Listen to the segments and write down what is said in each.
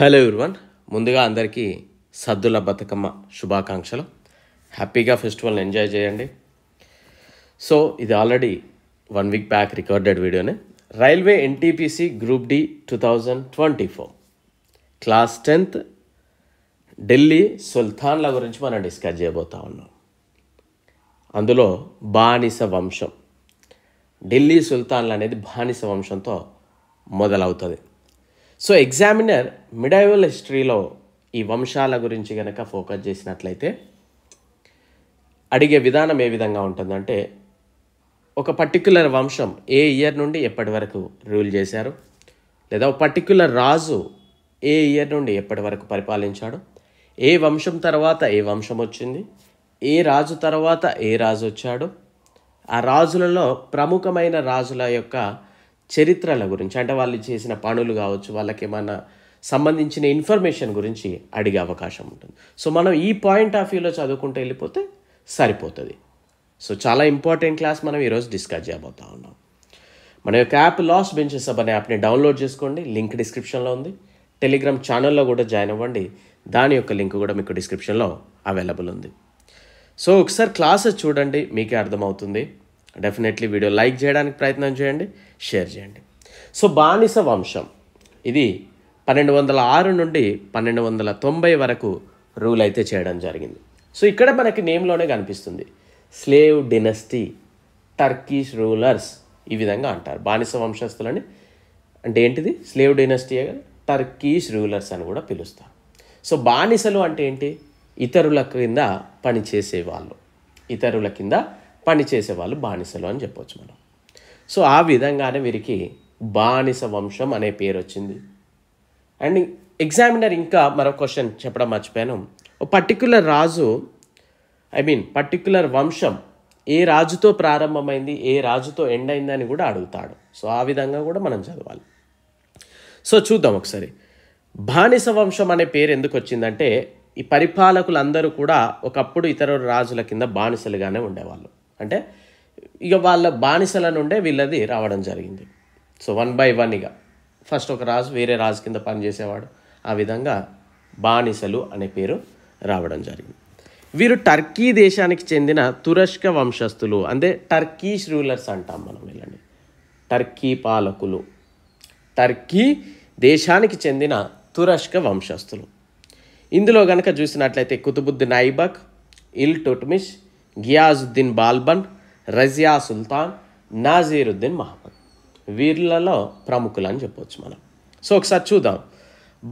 hello everyone ముందుగా అందరికీ సద్దుల బతుకమ్మ శుభాకాంక్షలు హ్యాపీగా ఫెస్టివల్ని ఎంజాయ్ చేయండి సో ఇది already one week back recorded వీడియోనే railway N T P C group D two thousand twenty four class tenth Delhi సుల్తాన్ల గురించి మనం డిస్కస్ చేయబోతా ఉన్నాం అందులో బానిస వంశం ఢిల్లీ సుల్తాన్లు అనేది బానిస వంశంతో మొదలవుతుంది సో ఎగ్జామినర్ మిడైవల్ హిస్టరీలో ఈ వంశాల గురించి కనుక ఫోకస్ చేసినట్లయితే అడిగే విధానం ఏ విధంగా ఉంటుందంటే ఒక పర్టిక్యులర్ వంశం ఏ ఇయర్ నుండి ఎప్పటి వరకు రూల్ చేశారు లేదా ఒక పర్టిక్యులర్ రాజు ఏ ఇయర్ నుండి ఎప్పటి వరకు పరిపాలించాడు ఏ వంశం తర్వాత ఏ వంశం వచ్చింది ఏ రాజు తర్వాత ఏ రాజు వచ్చాడు ఆ రాజులలో ప్రముఖమైన రాజుల యొక్క చరిత్రల గురించి అంటే వాళ్ళు చేసిన పనులు కావచ్చు వాళ్ళకి మన సంబంధించిన ఇన్ఫర్మేషన్ గురించి అడిగే అవకాశం ఉంటుంది సో మనం ఈ పాయింట్ ఆఫ్ వ్యూలో చదువుకుంటూ వెళ్ళిపోతే సరిపోతుంది సో చాలా ఇంపార్టెంట్ క్లాస్ మనం ఈరోజు డిస్కస్ చేయబోతా ఉన్నాం మన యొక్క యాప్ లాస్ట్ బెంచెస్ అబ్ అనే యాప్ని డౌన్లోడ్ చేసుకోండి లింక్ డిస్క్రిప్షన్లో ఉంది టెలిగ్రామ్ ఛానల్లో కూడా జాయిన్ అవ్వండి దాని యొక్క లింక్ కూడా మీకు డిస్క్రిప్షన్లో అవైలబుల్ ఉంది సో ఒకసారి క్లాసెస్ చూడండి మీకే అర్థమవుతుంది డెఫినెట్లీ వీడియో లైక్ చేయడానికి ప్రయత్నం చేయండి షేర్ చేయండి సో బానిస వంశం ఇది పన్నెండు వందల ఆరు నుండి పన్నెండు వందల తొంభై వరకు రూల్ అయితే చేయడం జరిగింది సో ఇక్కడ మనకి నేమ్లోనే కనిపిస్తుంది స్లేవ్ డినస్టీ టర్కీష్ రూలర్స్ ఈ విధంగా అంటారు బానిస వంశస్థులని అంటే ఏంటిది స్లేవ్ డైనస్టీ టర్కీష్ రూలర్స్ అని కూడా పిలుస్తారు సో బానిసలు అంటే ఏంటి ఇతరుల కింద పనిచేసేవాళ్ళు ఇతరుల కింద పని బానిసలు అని చెప్పవచ్చు మనం సో ఆ విధంగానే వీరికి బానిస వంశం అనే పేరు వచ్చింది అండ్ ఎగ్జామినర్ ఇంకా మరో క్వశ్చన్ చెప్పడం మర్చిపోయాను పర్టికులర్ రాజు ఐ మీన్ పర్టికులర్ వంశం ఏ రాజుతో ప్రారంభమైంది ఏ రాజుతో ఎండ్ అయిందని కూడా అడుగుతాడు సో ఆ విధంగా కూడా మనం చదవాలి సో చూద్దాం ఒకసారి బానిస వంశం అనే పేరు ఎందుకు వచ్చిందంటే ఈ పరిపాలకులందరూ కూడా ఒకప్పుడు ఇతర రాజుల కింద బానిసలుగానే ఉండేవాళ్ళు అంటే ఇక వాళ్ళ బానిసల నుండే వీళ్ళది రావడం జరిగింది సో వన్ బై వన్ ఇక ఫస్ట్ ఒక రాజు వేరే రాజు కింద పనిచేసేవాడు ఆ విధంగా బానిసలు అనే పేరు రావడం జరిగింది వీరు టర్కీ దేశానికి చెందిన తురష్క వంశస్థులు అంటే టర్కీష్ రూలర్స్ అంటాం మనం వీళ్ళని టర్కీ పాలకులు టర్కీ దేశానికి చెందిన తురష్క వంశస్థులు ఇందులో గనక చూసినట్లయితే కుతుబుద్దీన్ నైబక్ ఇల్ టుట్మిష్ గియాజుద్దీన్ బాల్బన్ రజియా సుల్తాన్ నాజీరుద్దీన్ మహమ్మద్ వీర్లలో ప్రముఖులు అని చెప్పవచ్చు మనం సో ఒకసారి చూద్దాం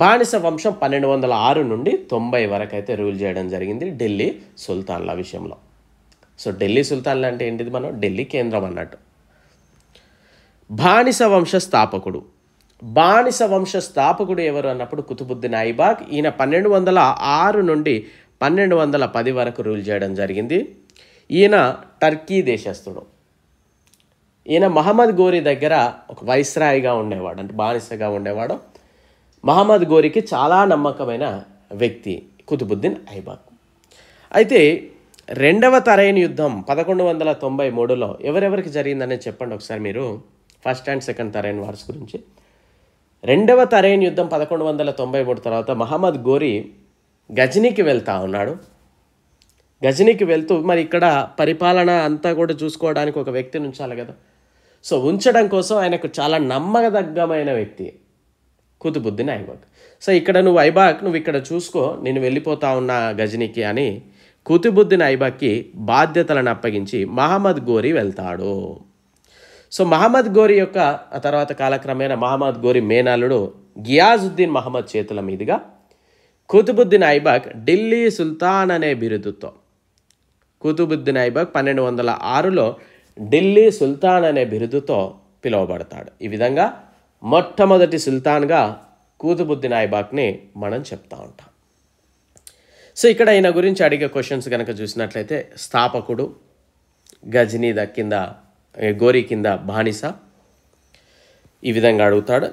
బానిస వంశం పన్నెండు వందల ఆరు నుండి తొంభై వరకు అయితే రూల్ చేయడం జరిగింది ఢిల్లీ సుల్తాన్ల విషయంలో సో ఢిల్లీ సుల్తాన్లు అంటే ఏంటిది మనం ఢిల్లీ కేంద్రం అన్నట్టు బానిస వంశ స్థాపకుడు బానిస వంశ స్థాపకుడు ఎవరు అన్నప్పుడు కుతుబుద్దీన్ ఐబాగ్ ఈయన పన్నెండు వందల ఆరు నుండి పన్నెండు వందల పది వరకు రూల్ చేయడం జరిగింది ఈయన టర్కీ దేశస్థుడు ఈయన మహమ్మద్ గోరి దగ్గర ఒక వైస్రాయిగా ఉండేవాడు అంటే బానిసగా ఉండేవాడు మహమ్మద్ గోరికి చాలా నమ్మకమైన వ్యక్తి కుతుబుద్దీన్ ఐబాక్ అయితే రెండవ తరైన యుద్ధం పదకొండు వందల తొంభై మూడులో ఎవరెవరికి జరిగిందనే చెప్పండి ఒకసారి మీరు first and second Tarain wars గురించి రెండవ తరైన్ యుద్ధం పదకొండు వందల తొంభై మూడు తర్వాత మహమ్మద్ గోరి గజనీకి వెళ్తా ఉన్నాడు గజనీకి వెళ్తూ మరి ఇక్కడ పరిపాలన అంతా కూడా చూసుకోవడానికి ఒక వ్యక్తిని ఉంచాలి కదా సో ఉంచడం కోసం ఆయనకు చాలా నమ్మదగ్గమైన వ్యక్తి కుతుబుద్దీన్ ఐబాక్ సో ఇక్కడ నువ్వు ఐబాక్ నువ్వు ఇక్కడ చూసుకో నేను వెళ్ళిపోతా ఉన్న గజనీకి అని కుతుబుద్దీన్ ఐబాక్కి బాధ్యతలను అప్పగించి మహమ్మద్ గోరి వెళ్తాడు సో మహమ్మద్ గోరి యొక్క ఆ తర్వాత కాలక్రమేణ మహమ్మద్ గోరి మేనాలుడు గియాజుద్దీన్ మహమ్మద్ చేతుల మీదుగా కుతుబుద్దీన్ ఐబాక్ ఢిల్లీ సుల్తాన్ అనే బిరుదుతో కుతుబుద్దీన్ ఐబక్ పన్నెండు వందల ఆరులో ఢిల్లీ సుల్తాన్ అనే బిరుదుతో పిలువబడతాడు ఈ విధంగా మొట్టమొదటి సుల్తాన్గా కూతుబుద్దీన్ ఐబాక్ని మనం చెప్తా ఉంటాం సో ఇక్కడ ఈయన గురించి అడిగే క్వశ్చన్స్ కనుక చూసినట్లయితే స్థాపకుడు గజనీ కింద గోరీ కింద బానిస ఈ విధంగా అడుగుతాడు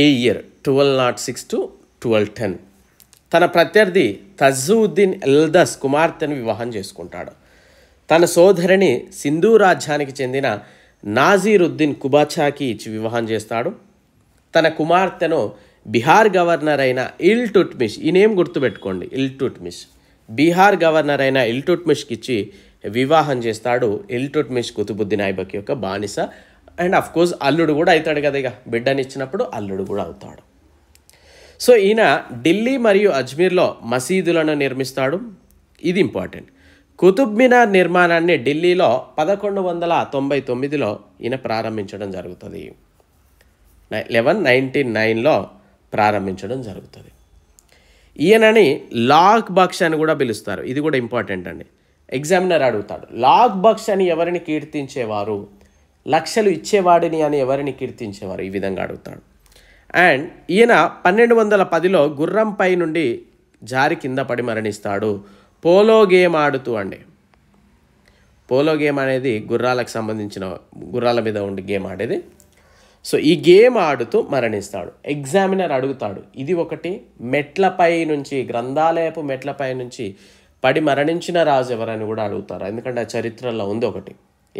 ఏ year twelve naught six to twelve ten తన ప్రత్యర్థి తజుద్దీన్ ఎల్దస్ కుమార్తెను వివాహం చేసుకుంటాడు తన సోదరిని సింధు రాజ్యానికి చెందిన నాజీరుద్దీన్ కుబాచాకి ఇచ్చి వివాహం చేస్తాడు తన కుమార్తెను బీహార్ గవర్నర్ అయిన ఇల్ టుట్మిష్ ఈ నేమ్ గుర్తుపెట్టుకోండి ఇల్ టుట్మిష్ బీహార్ గవర్నర్ అయిన ఇల్ టుట్మిష్కి ఇచ్చి వివాహం చేస్తాడు ఇల్ టుట్మిష్ కుతుబుద్దీన్ ఐబక్ యొక్క బానిస అండ్ అఫ్ కోర్స్ అల్లుడు కూడా అవుతాడు కదా ఇక బిడ్డనిచ్చినప్పుడు అల్లుడు కూడా అవుతాడు సో ఈయన ఢిల్లీ మరియు అజ్మీర్లో మసీదులను నిర్మిస్తాడు ఇది ఇంపార్టెంట్ కుతుబ్ మినార్ నిర్మాణాన్ని ఢిల్లీలో పదకొండు వందల తొంభై తొమ్మిదిలో ఈయన ప్రారంభించడం జరుగుతుంది లెవెన్ నైంటీ నైన్లో ప్రారంభించడం జరుగుతుంది ఈయనని లాక్ బక్ష్ అని కూడా పిలుస్తారు ఇది కూడా ఇంపార్టెంట్ అండి ఎగ్జామినర్ అడుగుతాడు లాక్ బక్ష్ అని ఎవరిని కీర్తించేవారు లక్షలు ఇచ్చేవాడిని అని ఎవరిని కీర్తించేవారు ఈ విధంగా అడుగుతాడు అండ్ ఈయన పన్నెండు వందల పదిలో గుర్రంపై నుండి జారి కింద పడి మరణిస్తాడు పోలో గేమ్ ఆడుతూ అండి పోలో గేమ్ అనేది గుర్రాలకు సంబంధించిన గుర్రాల మీద ఉండి గేమ్ ఆడేది సో ఈ గేమ్ ఆడుతూ మరణిస్తాడు ఎగ్జామినర్ అడుగుతాడు ఇది ఒకటి మెట్లపై నుంచి గ్రంథాలయపు మెట్లపై నుంచి పడి మరణించిన రాజు ఎవరని కూడా అడుగుతారు ఎందుకంటే ఆ చరిత్రలో ఉంది ఒకటి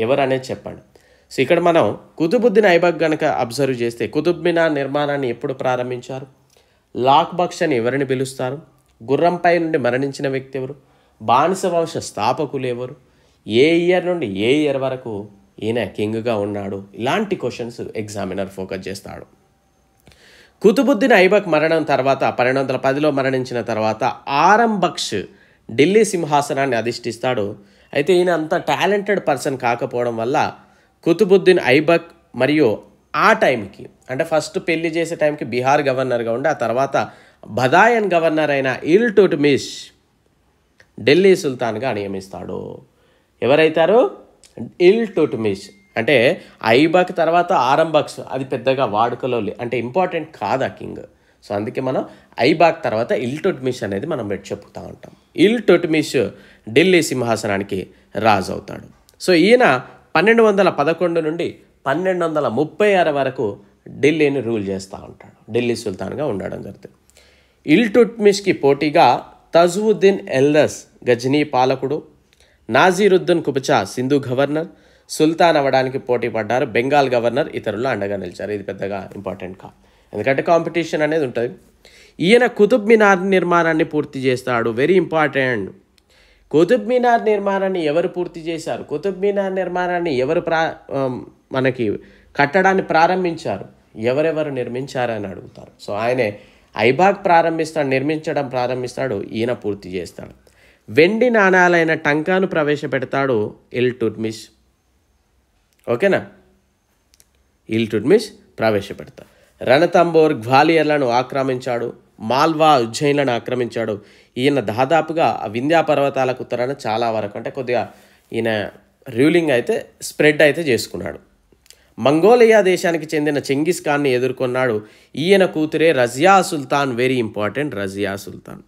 ఎవరనేది చెప్పాడు సో ఇక్కడ మనం కుతుబుద్దీన్ ఐబక్ గనక అబ్జర్వ్ చేస్తే కుతుబ్ మినార్ నిర్మాణాన్ని ఎప్పుడు ప్రారంభించారు లాక్ బక్స్ అని ఎవరిని పిలుస్తారు గుర్రంపై నుండి మరణించిన వ్యక్తి ఎవరు బానిస వంశ స్థాపకులు ఎవరు ఏ ఇయర్ నుండి ఏ ఇయర్ వరకు ఈయన కింగ్గా ఉన్నాడు ఇలాంటి క్వశ్చన్స్ ఎగ్జామినర్ ఫోకస్ చేస్తాడు కుతుబుద్దీన్ ఐబక్ మరణం తర్వాత పన్నెండు వందల పదిలో మరణించిన తర్వాత బక్ష్ ఢిల్లీ సింహాసనాన్ని అధిష్ఠిస్తాడు అయితే ఈయన అంత టాలెంటెడ్ పర్సన్ కాకపోవడం వల్ల కుతుబుద్దీన్ ఐబక్ మరియు ఆ టైంకి అంటే ఫస్ట్ పెళ్లి చేసే టైంకి బీహార్ గవర్నర్గా ఉండి ఆ తర్వాత బదాయన్ గవర్నర్ అయిన ఇల్ మిష్ ఢిల్లీ సుల్తాన్గా నియమిస్తాడు ఎవరైతారు ఇల్ టుట్మిష్ అంటే ఐబక్ తర్వాత ఆరంబక్స్ అది పెద్దగా వాడుకలో అంటే ఇంపార్టెంట్ కాదు ఆ కింగ్ సో అందుకే మనం ఐబాక్ తర్వాత ఇల్ టొట్మిష్ అనేది మనం పెట్టి చెప్పుతూ ఉంటాం ఇల్ టొట్మిష్ ఢిల్లీ సింహాసనానికి రాజు అవుతాడు సో ఈయన పన్నెండు వందల పదకొండు నుండి పన్నెండు వందల ముప్పై ఆరు వరకు ఢిల్లీని రూల్ చేస్తూ ఉంటాడు ఢిల్లీ సుల్తాన్గా ఉండడం జరుగుతుంది ఇల్ టుట్మిష్కి పోటీగా తజువుద్దీన్ ఎల్దస్ గజనీ పాలకుడు నాజీరుద్దీన్ కుబచా సింధు గవర్నర్ సుల్తాన్ అవ్వడానికి పోటీ పడ్డారు బెంగాల్ గవర్నర్ ఇతరులు అండగా నిలిచారు ఇది పెద్దగా ఇంపార్టెంట్ కా ఎందుకంటే కాంపిటీషన్ అనేది ఉంటుంది ఈయన కుతుబ్ మినార్ నిర్మాణాన్ని పూర్తి చేస్తాడు వెరీ ఇంపార్టెంట్ కుతుబ్ మినార్ నిర్మాణాన్ని ఎవరు పూర్తి చేశారు కుతుబ్ మినార్ నిర్మాణాన్ని ఎవరు ప్రా మనకి కట్టడాన్ని ప్రారంభించారు ఎవరెవరు నిర్మించారని అడుగుతారు సో ఆయనే ఐబాగ్ ప్రారంభిస్తాడు నిర్మించడం ప్రారంభిస్తాడు ఈయన పూర్తి చేస్తాడు వెండి నాణాలైన టంకాను ప్రవేశపెడతాడు ఇల్ టుడ్మిష్ ఓకేనా ఇల్ టుడ్మిష్ ప్రవేశపెడతాడు రణతంబోర్ గ్వాలియర్లను ఆక్రమించాడు మాల్వా ఉజ్జయిన్లను ఆక్రమించాడు ఈయన దాదాపుగా వింధ్యా పర్వతాలకు ఉత్తరాన చాలా వరకు అంటే కొద్దిగా ఈయన రూలింగ్ అయితే స్ప్రెడ్ అయితే చేసుకున్నాడు మంగోలియా దేశానికి చెందిన చెంగిస్ ఖాన్ని ఎదుర్కొన్నాడు ఈయన కూతురే రజియా సుల్తాన్ వెరీ ఇంపార్టెంట్ రజియా సుల్తాన్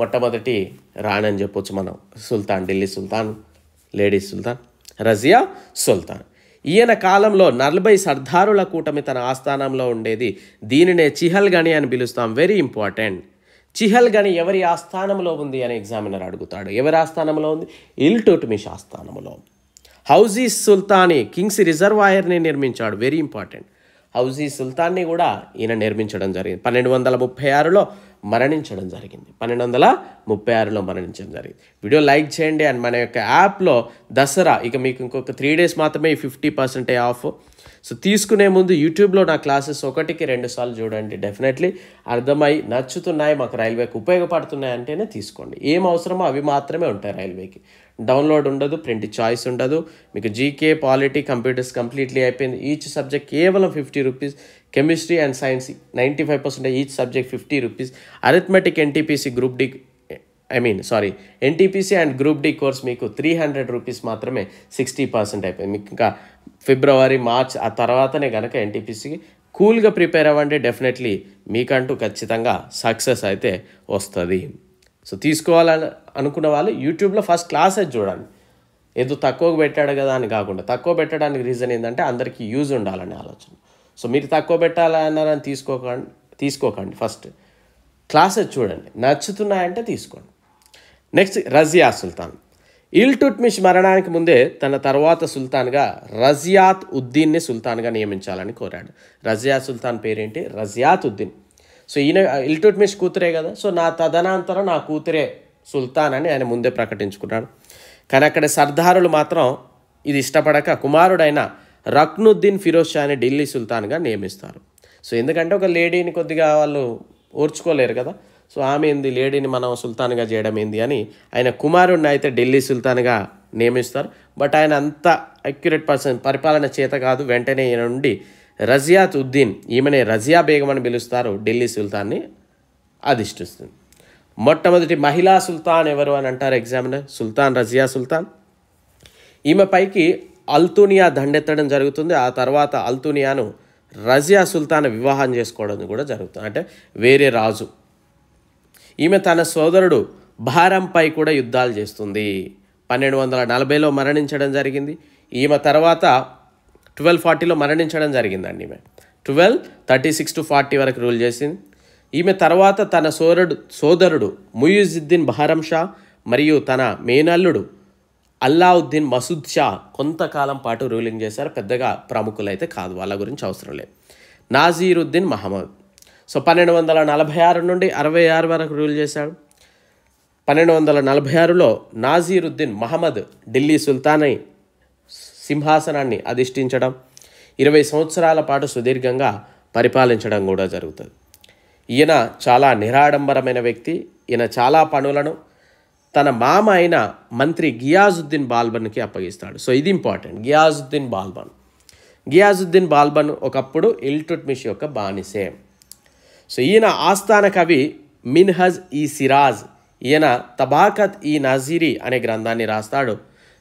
మొట్టమొదటి రాణి అని చెప్పొచ్చు మనం సుల్తాన్ ఢిల్లీ సుల్తాన్ లేడీస్ సుల్తాన్ రజియా సుల్తాన్ ఈయన కాలంలో నలభై సర్దారుల కూటమి తన ఆస్థానంలో ఉండేది దీనినే చిహల్ గణి అని పిలుస్తాం వెరీ ఇంపార్టెంట్ చిహల్ గణి ఎవరి ఆస్థానంలో ఉంది అని ఎగ్జామినర్ అడుగుతాడు ఎవరి ఆస్థానంలో ఉంది ఇల్టుట్మిష్ ఆస్థానంలో ఉంది హౌజీ సుల్తానీ కింగ్స్ రిజర్వాయర్ని నిర్మించాడు వెరీ ఇంపార్టెంట్ హౌజీ సుల్తాన్ని కూడా ఈయన నిర్మించడం జరిగింది పన్నెండు వందల ముప్పై ఆరులో మరణించడం జరిగింది పన్నెండు వందల ముప్పై ఆరులో మరణించడం జరిగింది వీడియో లైక్ చేయండి అండ్ మన యొక్క యాప్లో దసరా ఇక మీకు ఇంకొక త్రీ డేస్ మాత్రమే ఫిఫ్టీ పర్సెంటే ఆఫ్ సో తీసుకునే ముందు యూట్యూబ్లో నా క్లాసెస్ ఒకటికి రెండు సార్లు చూడండి డెఫినెట్లీ అర్థమై నచ్చుతున్నాయి మాకు రైల్వేకి ఉపయోగపడుతున్నాయి అంటేనే తీసుకోండి ఏం అవసరమో అవి మాత్రమే ఉంటాయి రైల్వేకి డౌన్లోడ్ ఉండదు ప్రింట్ చాయిస్ ఉండదు మీకు జీకే పాలిటీ కంప్యూటర్స్ కంప్లీట్లీ అయిపోయింది ఈచ్ సబ్జెక్ట్ కేవలం fifty rupees chemistry and science ninety five percent each subject fifty rupees arithmetic N T P C group D I mean sorry N T P C and group D course మీకు three hundred rupees మాత్రమే sixty percent అయిపోయింది మీకు ఇంకా ఫిబ్రవరి March ఆ తర్వాతనే కనుక ఎన్టీపీసీకి కూల్గా ప్రిపేర్ అవ్వండి డెఫినెట్లీ మీకంటూ ఖచ్చితంగా సక్సెస్ అయితే వస్తుంది సో తీసుకోవాలని అనుకున్న వాళ్ళు యూట్యూబ్లో ఫస్ట్ క్లాసెస్ చూడండి ఏదో తక్కువ పెట్టాడు కదా అని కాకుండా తక్కువ పెట్టడానికి రీజన్ ఏంటంటే అందరికీ యూజ్ ఉండాలనే ఆలోచన సో మీరు తక్కువ పెట్టాలన్నారని తీసుకోకండి తీసుకోకండి ఫస్ట్ క్లాసెస్ చూడండి నచ్చుతున్నాయంటే తీసుకోండి నెక్స్ట్ రజియా సుల్తాన్ ఇల్టుట్మిష్ మరణానికి ముందే తన తర్వాత సుల్తాన్గా రజియాత్ ఉద్దీన్ని సుల్తాన్గా నియమించాలని కోరాడు రజియా సుల్తాన్ పేరేంటి రజియాత్ ఉద్దీన్ సో ఈయన ఇల్టుట్మిష్ కూతురే కదా సో నా తదనంతరం నా కూతురే సుల్తాన్ అని ఆయన ముందే ప్రకటించుకున్నాడు కానీ అక్కడ సర్దారులు మాత్రం ఇది ఇష్టపడక కుమారుడైన రక్నుద్దీన్ ఫిరోజ్ షాని ఢిల్లీ సుల్తాన్గా నియమిస్తారు సో ఎందుకంటే ఒక లేడీని కొద్దిగా వాళ్ళు ఓర్చుకోలేరు కదా సో ఆమె ఏంది లేడీని మనం సుల్తాన్గా చేయడం ఏంది అని ఆయన కుమారుడిని అయితే ఢిల్లీ సుల్తాన్గా నియమిస్తారు బట్ ఆయన అంత అక్యురేట్ పర్సన్ పరిపాలన చేత కాదు వెంటనే ఈయన నుండి రజియాత్ ఉద్దీన్ ఈమెనే రజియా బేగం అని పిలుస్తారు ఢిల్లీ సుల్తాన్ని అధిష్టిస్తుంది మొట్టమొదటి మహిళా సుల్తాన్ ఎవరు అని అంటారు ఎగ్జామినర్ సుల్తాన్ రజియా సుల్తాన్ ఈమె పైకి అల్తూనియా దండెత్తడం జరుగుతుంది ఆ తర్వాత అల్తూనియాను రజియా సుల్తాన్ వివాహం చేసుకోవడం కూడా జరుగుతుంది అంటే వేరే రాజు ఈమె తన సోదరుడు భారంపై కూడా యుద్ధాలు చేస్తుంది పన్నెండు వందల నలభైలో మరణించడం జరిగింది ఈమె తర్వాత ట్వెల్వ్ ఫార్టీలో మరణించడం జరిగిందండి ఈమె twelve thirty six to forty వరకు రూల్ చేసింది ఈమె తర్వాత తన సోదరుడు సోదరుడు ముయుజుద్దీన్ బహరం షా మరియు తన మేనల్లుడు అల్లావుద్దీన్ మసూద్ షా కొంతకాలం పాటు రూలింగ్ చేశారు పెద్దగా ప్రముఖులైతే కాదు వాళ్ళ గురించి అవసరం లేదు నాజీరుద్దీన్ మహమ్మద్ సో పన్నెండు వందల నలభై ఆరు నుండి అరవై ఆరు వరకు రూల్ చేశాడు పన్నెండు వందల నలభై ఆరులో నాజీరుద్దీన్ మహమ్మద్ ఢిల్లీ సుల్తానై సింహాసనాన్ని అధిష్ఠించడం ఇరవై సంవత్సరాల పాటు సుదీర్ఘంగా పరిపాలించడం కూడా జరుగుతుంది ఈయన చాలా నిరాడంబరమైన వ్యక్తి ఈయన చాలా పనులను తన మామ అయిన మంత్రి గియాజుద్దీన్ బాల్బన్కి అప్పగిస్తాడు సో ఇది ఇంపార్టెంట్ గియాజుద్దీన్ బాల్బన్ గియాజుద్దీన్ బాల్బన్ ఒకప్పుడు ఇల్టుట్మిష్ యొక్క బానిసే సో ఈయన ఆస్థాన కవి మిన్హజ్ ఈ సిరాజ్ ఈయన తబాకత్ ఈ నజీరి అనే గ్రంథాన్ని రాస్తాడు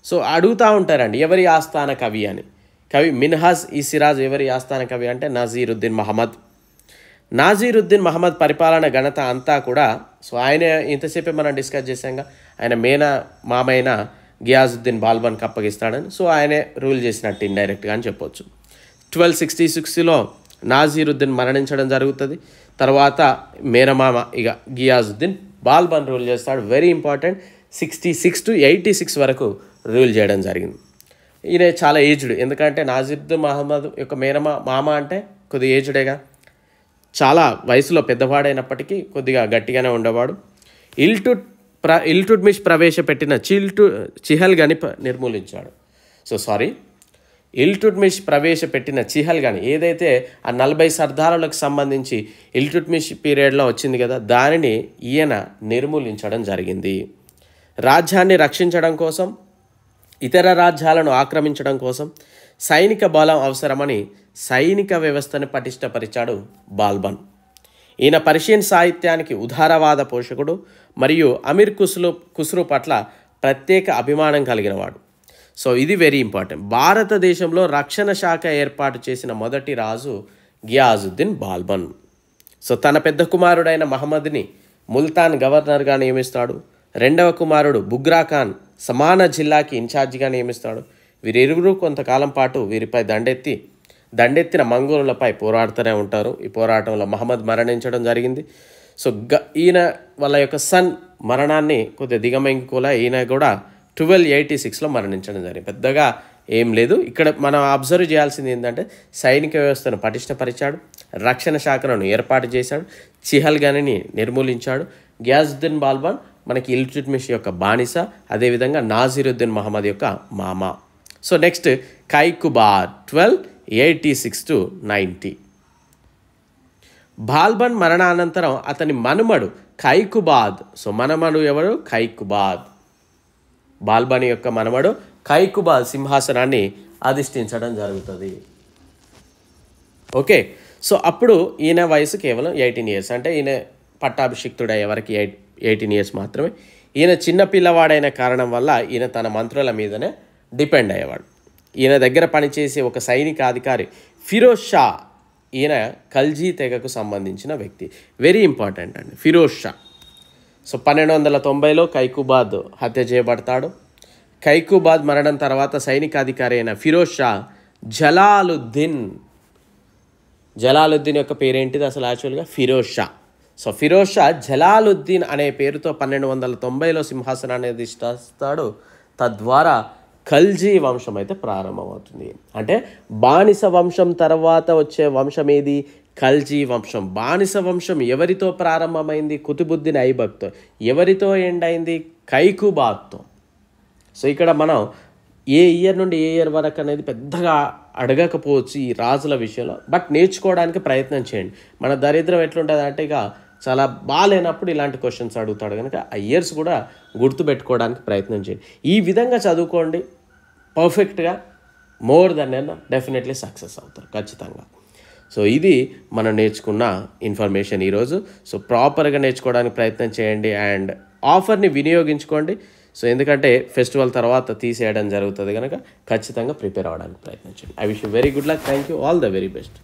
సో అడుగుతూ ఉంటారండి ఎవరి ఆస్థాన కవి అని కవి మిన్హజ్ ఈ సిరాజ్ ఎవరి ఆస్థాన కవి అంటే నజీరుద్దీన్ మహమ్మద్ నాజీరుద్దీన్ మహమ్మద్ పరిపాలన ఘనత అంతా కూడా సో ఆయన ఇంతసేపే మనం డిస్కస్ చేశాక ఆయన మేనా మామైన గియాజుద్దీన్ బాల్బన్ అప్పగిస్తాడని సో ఆయనే రూల్ చేసినట్టు ఇండైరెక్ట్గా అని చెప్పొచ్చు ట్వెల్వ్ సిక్స్టీ సిక్స్లో నాజీరుద్దీన్ మరణించడం జరుగుతుంది తర్వాత మేనమామ ఇక గియాజుద్దీన్ బాల్బన్ రూల్ చేస్తాడు very important sixty six to eighty six వరకు రూల్ చేయడం జరిగింది ఈయన చాలా ఏజ్డ్ ఎందుకంటే నాజిద్దు మహమ్మద్ యొక్క మేరమా మామ అంటే కొద్దిగా ఏజ్డేగా చాలా వయసులో పెద్దవాడైనప్పటికీ కొద్దిగా గట్టిగానే ఉండేవాడు ఇల్టుట్ ప్ర మిష్ ప్రవేశపెట్టిన చిల్టు గని నిర్మూలించాడు సో సారీ ఇల్టుట్మిష్ ప్రవేశపెట్టిన చిహల్ కానీ ఏదైతే ఆ నలభై సర్దారులకు సంబంధించి ఇల్టుట్మిష్ పీరియడ్లో వచ్చింది కదా దానిని ఈయన నిర్మూలించడం జరిగింది రాజ్యాన్ని రక్షించడం కోసం ఇతర రాజ్యాలను ఆక్రమించడం కోసం సైనిక బలం అవసరమని సైనిక వ్యవస్థను పటిష్టపరిచాడు బాల్బన్ ఈయన పర్షియన్ సాహిత్యానికి ఉదారవాద పోషకుడు మరియు అమీర్ కుస్లు కుస్రు పట్ల ప్రత్యేక అభిమానం కలిగినవాడు సో ఇది వెరీ ఇంపార్టెంట్ భారతదేశంలో రక్షణ శాఖ ఏర్పాటు చేసిన మొదటి రాజు గియాజుద్దీన్ బాల్బన్ సో తన పెద్ద కుమారుడైన మహమ్మద్ని ముల్తాన్ గవర్నర్గా నియమిస్తాడు రెండవ కుమారుడు బుగ్రా ఖాన్ సమాన జిల్లాకి ఇన్ఛార్జిగా నియమిస్తాడు వీరిరువురు కొంతకాలం పాటు వీరిపై దండెత్తి దండెత్తిన మంగోలులపై పోరాడుతూనే ఉంటారు ఈ పోరాటంలో మహమ్మద్ మరణించడం జరిగింది సో ఈయన వాళ్ళ యొక్క సన్ మరణాన్ని కొద్దిగా దిగమింగుకోలే ఈయన కూడా ట్వెల్వ్ ఎయిటీ సిక్స్లో మరణించడం జరిగింది పెద్దగా ఏం లేదు ఇక్కడ మనం అబ్జర్వ్ చేయాల్సింది ఏంటంటే సైనిక వ్యవస్థను పటిష్టపరిచాడు రక్షణ శాఖలను ఏర్పాటు చేశాడు చిహల్ గనిని నిర్మూలించాడు గ్యాజుద్దీన్ బాల్బాన్ మనకి ఇల్జుట్మిష్ యొక్క బానిస అదేవిధంగా నాజీరుద్దీన్ మహమ్మద్ యొక్క మామ so next Qaiqubad twelve eighty six to ninety Balban మరణానంతరం అతని మనుమడు ఖైకుబాద్ సో మనమడు ఎవరు ఖైకుబాద్ బాల్బాని యొక్క మనవడు కైకుబాల్ సింహాసనాన్ని అధిష్ఠించడం జరుగుతుంది ఓకే సో అప్పుడు ఈయన వయసు కేవలం ఎయిటీన్ ఇయర్స్ అంటే ఈయన పట్టాభిషిక్తుడయ్యే వరకు ఎయిట్ ఎయిటీన్ ఇయర్స్ మాత్రమే ఈయన చిన్న పిల్లవాడైన కారణం వల్ల ఈయన తన మంత్రుల మీదనే డిపెండ్ అయ్యేవాడు ఈయన దగ్గర పనిచేసే ఒక సైనిక అధికారి ఫిరోజ్ షా ఈయన కల్జీ తెగకు సంబంధించిన వ్యక్తి వెరీ ఇంపార్టెంట్ అండి ఫిరోజ్ షా సో పన్నెండు వందల తొంభైలో కైకుబాద్ హత్య చేయబడతాడు కైకుబాద్ మరణం తర్వాత సైనికాధికారి అయిన ఫిరోజ్ షా జలాలుద్దీన్ జలాలుద్దీన్ యొక్క పేరేంటిది అసలు యాక్చువల్గా ఫిరోజ్ షా సో ఫిరోజ్ షా జలాలుద్దీన్ అనే పేరుతో పన్నెండు వందల తొంభైలో సింహాసనాన్ని అధిష్టిస్తాడు తద్వారా ఖల్జీ వంశం అయితే ప్రారంభమవుతుంది అంటే బానిస వంశం తర్వాత వచ్చే వంశం ఏది కల్జీ వంశం బానిస వంశం ఎవరితో ప్రారంభమైంది కుతుబుద్దిన్ ఐబక్తో ఎవరితో ఎండ్ అయింది కైకుబాత్తో సో ఇక్కడ మనం ఏ ఇయర్ నుండి ఏ ఇయర్ వరకు అనేది పెద్దగా అడగకపోవచ్చు ఈ రాజుల విషయంలో బట్ నేర్చుకోవడానికి ప్రయత్నం చేయండి మన దరిద్రం ఎట్లుంటుంది అంటే ఇక చాలా బాగాలేనప్పుడు ఇలాంటి క్వశ్చన్స్ అడుగుతాడు కనుక ఆ ఇయర్స్ కూడా గుర్తుపెట్టుకోవడానికి ప్రయత్నం చేయండి ఈ విధంగా చదువుకోండి పర్ఫెక్ట్గా మోర్ దెన్ డెఫినెట్లీ సక్సెస్ అవుతారు ఖచ్చితంగా సో ఇది మనం నేర్చుకున్న ఇన్ఫర్మేషన్ ఈరోజు సో ప్రాపర్గా నేర్చుకోవడానికి ప్రయత్నం చేయండి అండ్ ఆఫర్ని వినియోగించుకోండి సో ఎందుకంటే ఫెస్టివల్ తర్వాత తీసేయడం జరుగుతుంది కనుక ఖచ్చితంగా ప్రిపేర్ అవ్వడానికి ప్రయత్నించండి I wish very good luck thank you all the very best